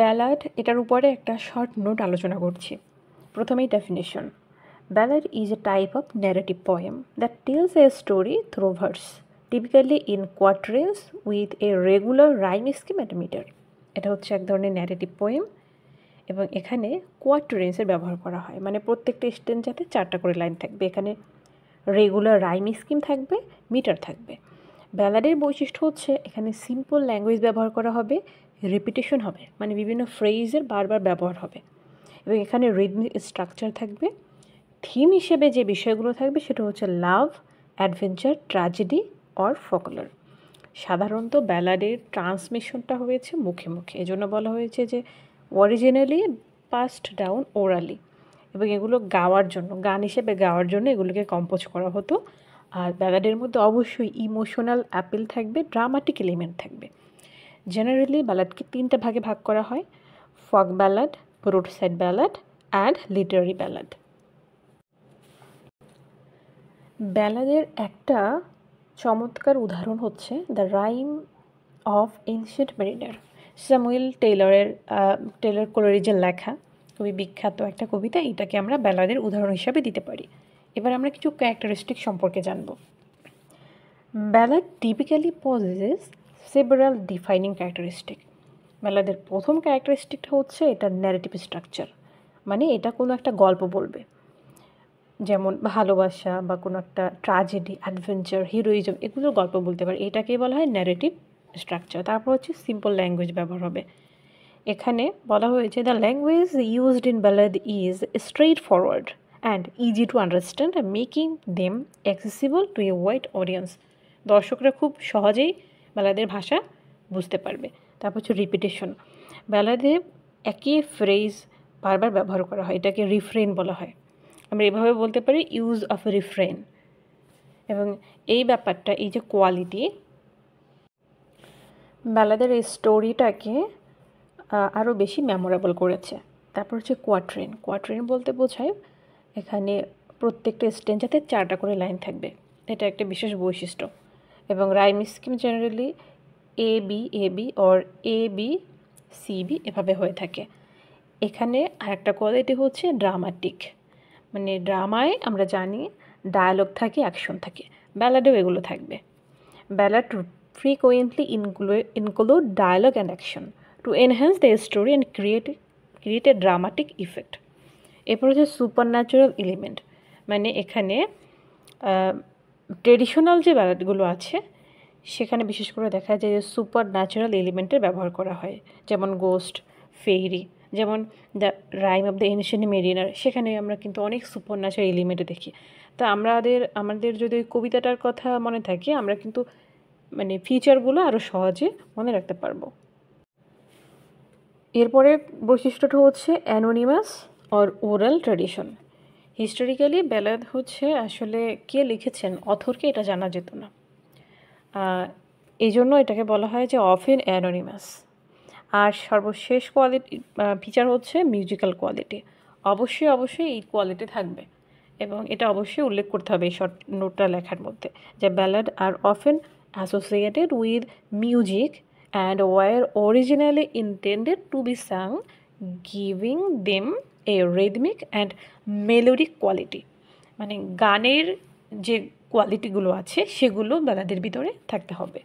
ballad এটার উপরে একটা শর্ট নোট আলোচনা করছি প্রথমেই definition ballad is a type of narrative poem that tells a story through verse typically in quatrains with a regular rhyme scheme and meter এটা হচ্ছে এক ধরনের ন্যারেটিভ পোয়েম এবং এখানে কোয়াট্রেন্সের ব্যবহার করা হয় মানে প্রত্যেকটা স্টেঞ্জাতে চারটা করে লাইন থাকবে এখানে রেগুলার রাইম স্কিম থাকবে মিটার থাকবে ব্যালাডের বৈশিষ্ট্য হচ্ছে এখানে সিম্পল ল্যাঙ্গুয়েজ ব্যবহার করা হবে রেপিটেশন হবে মানে বিভিন্ন ফ্রেজের বারবার ব্যবহার হবে এবং এখানে রিদমিক স্ট্রাকচার থাকবে থিম হিসেবে যে বিষয়গুলো থাকবে সেটা হচ্ছে love adventure tragedy or folklore সাধারণত ব্যালাডের ট্রান্সমিশনটা হয়েছে মুখে মুখে এজন্য বলা হয়েছে যে অরিজিনালি পাস্ট ডাউন ওরালি এবং এগুলো গাওয়ার জন্য গান হিসেবে গাওয়ার জন্য এগুলোকে কম্পোজ করা হতো আর ব্যালাডের মধ্যে অবশ্যই ইমোশনাল অ্যাপিল থাকবে ড্রামাটিক এলিমেন্ট থাকবে জেনারেলি ব্যালাডকে তিনটে ভাগে ভাগ করা হয় folk ballad side ballad and literary ballad ব্যালাদের একটা চমৎকার উদাহরণ হচ্ছে the rime of ancient mariner Samuel টেলরের টেলর কোলোরিজেন লেখা খুবই বিখ্যাত একটা কবিতা এটাকে আমরা ব্যালাদের উদাহরণ হিসাবে দিতে পারি এবার আমরা কিছু ক্যারেক্টারিস্টিক সম্পর্কে জানব ballad typically possess several defining characteristic মেলাদের প্রথম ক্যারেক্টারিস্টিকটা হচ্ছে এটা ন্যারেটিভ স্ট্রাকচার মানে এটা কোনো একটা গল্প বলবে যেমন ভালোবাসা বা কোনো একটা ট্রাজেডি অ্যাডভেঞ্চার হিরোইজম এগুলোর গল্প বলতে পারে এটাকে বলা হয় ন্যারেটিভ স্ট্রাকচার তারপর হচ্ছে সিম্পল ল্যাঙ্গুয়েজ ব্যবহার হবে এখানে বলা হয়েছে the language used in ballad is straightforward and easy to understand making them accessible to a wide audience দর্শকরা খুব সহজেই বেলাদের ভাষা বুঝতে পারবে তারপর হচ্ছে রিপিটেশন বেলাদের একই ফ্রেজ বারবার ব্যবহার করা হয় এটাকে রিফ্রেন বলা হয় আমরা এভাবে বলতে পারি ইউজ অফ রিফ্রেন এবং এই ব্যাপারটা এই যে কোয়ালিটি বেলাদের এই স্টোরিটাকে আরও বেশি মেমোরেবল করেছে তারপর হচ্ছে কোয়াট্রেন কোয়াট্রেন বলতে বোঝায় এখানে প্রত্যেকটা যাতে চারটা করে লাইন থাকবে এটা একটা বিশেষ বৈশিষ্ট্য এবং rhyme scheme generally A B A B or A B C B এভাবে হয়ে থাকে এখানে আরেকটা কোয়ালিটি হচ্ছে ড্রামাটিক মানে ড্রামায় আমরা জানি ডায়ালগ থাকে অ্যাকশন থাকে ব্যালাডেও এগুলো থাকবে ballad include include dialogue and action to enhance the story and create create a dramatic effect এরপর হচ্ছে সুপার ন্যাচুরাল এলিমেন্ট মানে এখানে ট্রেডিশনাল যে ব্যালেটগুলো আছে সেখানে বিশেষ করে দেখা যায় যে সুপার ন্যাচারাল এলিমেন্টের ব্যবহার করা হয় যেমন গোস্ট ফেরি যেমন the rime of the ancient mariner সেখানে আমরা কিন্তু অনেক সুপার ন্যাচারাল এলিমেন্ট দেখি তা আমাদের আমাদের যদি ওই কবিতাটার কথা মনে থাকে আমরা কিন্তু মানে ফিচারগুলো আরও সহজে মনে রাখতে পারবো এরপরে বৈশিষ্ট্যটা হচ্ছে anonymous or oral tradition historically ballad হচ্ছে আসলে কে লিখেছেন অথরকে এটা জানা যেত না এই জন্য এটাকে বলা হয় যে অফ এন অ্যানোনিমাস আর সর্বশেষ কোয়ালিটি ফিচার হচ্ছে মিউজিক্যাল কোয়ালিটি অবশ্যই অবশ্যই এই কোয়ালিটি থাকবে এবং এটা অবশ্যই উল্লেখ করতে হবে এই শর্ট নোটটা লেখার মধ্যে যে ballad are often associated with music and were originally intended to be sung giving them a rhythmic and melodic quality মানে গানের যে কোয়ালিটিগুলো আছে সেগুলো বেলাদের ভিতরে থাকতে হবে